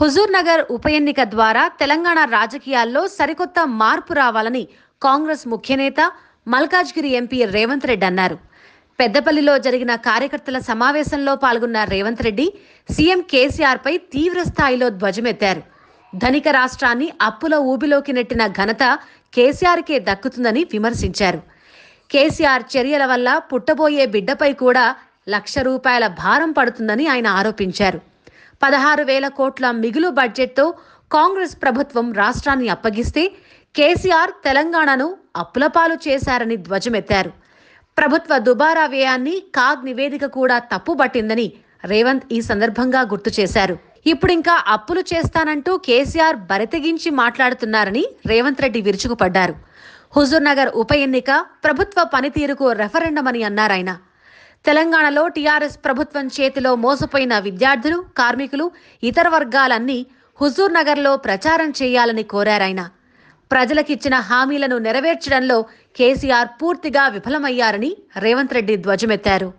హుజూర్నగర్ ఉప ఎన్నిక ద్వారా తెలంగాణ రాజకీయాల్లో సరికొత్త మార్పు రావాలని కాంగ్రెస్ ముఖ్యనేత మల్కాజ్గిరి ఎంపీ రేవంత్ రెడ్డి అన్నారు పెద్దపల్లిలో జరిగిన కార్యకర్తల సమావేశంలో పాల్గొన్న రేవంత్ రెడ్డి సీఎం కేసీఆర్పై తీవ్ర స్థాయిలో ధ్వజమెత్తారు ధనిక రాష్ట్రాన్ని అప్పుల ఊబిలోకి నెట్టిన ఘనత కేసీఆర్కే దక్కుతుందని విమర్శించారు కేసీఆర్ చర్యల వల్ల పుట్టబోయే బిడ్డపై కూడా లక్ష రూపాయల భారం పడుతుందని ఆయన ఆరోపించారు పదహారు వేల కోట్ల మిగులు బడ్జెట్తో కాంగ్రెస్ ప్రభుత్వం రాష్ట్రాన్ని అప్పగిస్తే కేసీఆర్ తెలంగాణను అప్పులపాలు చేశారని ధ్వజమెత్తారు ప్రభుత్వ దుబారా వ్యయాన్ని కాగ్ నివేదిక కూడా తప్పుబట్టిందని రేవంత్ ఈ సందర్భంగా గుర్తు చేశారు ఇప్పుడింకా అప్పులు చేస్తానంటూ కేసీఆర్ బరితెగించి మాట్లాడుతున్నారని రేవంత్ రెడ్డి విరుచుకుపడ్డారు హుజూర్నగర్ ఉప ఎన్నిక ప్రభుత్వ పనితీరుకు రెఫరెండం అని అన్నారాయన తెలంగాణలో టీఆర్ఎస్ ప్రభుత్వం చేతిలో మోసపోయిన విద్యార్థులు కార్మికులు ఇతర వర్గాలన్నీ హుజూర్ నగర్లో ప్రచారం చేయాలని కోరారాయన ప్రజలకిచ్చిన హామీలను నెరవేర్చడంలో కేసీఆర్ పూర్తిగా విఫలమయ్యారని రేవంత్ రెడ్డి ధ్వజమెత్తారు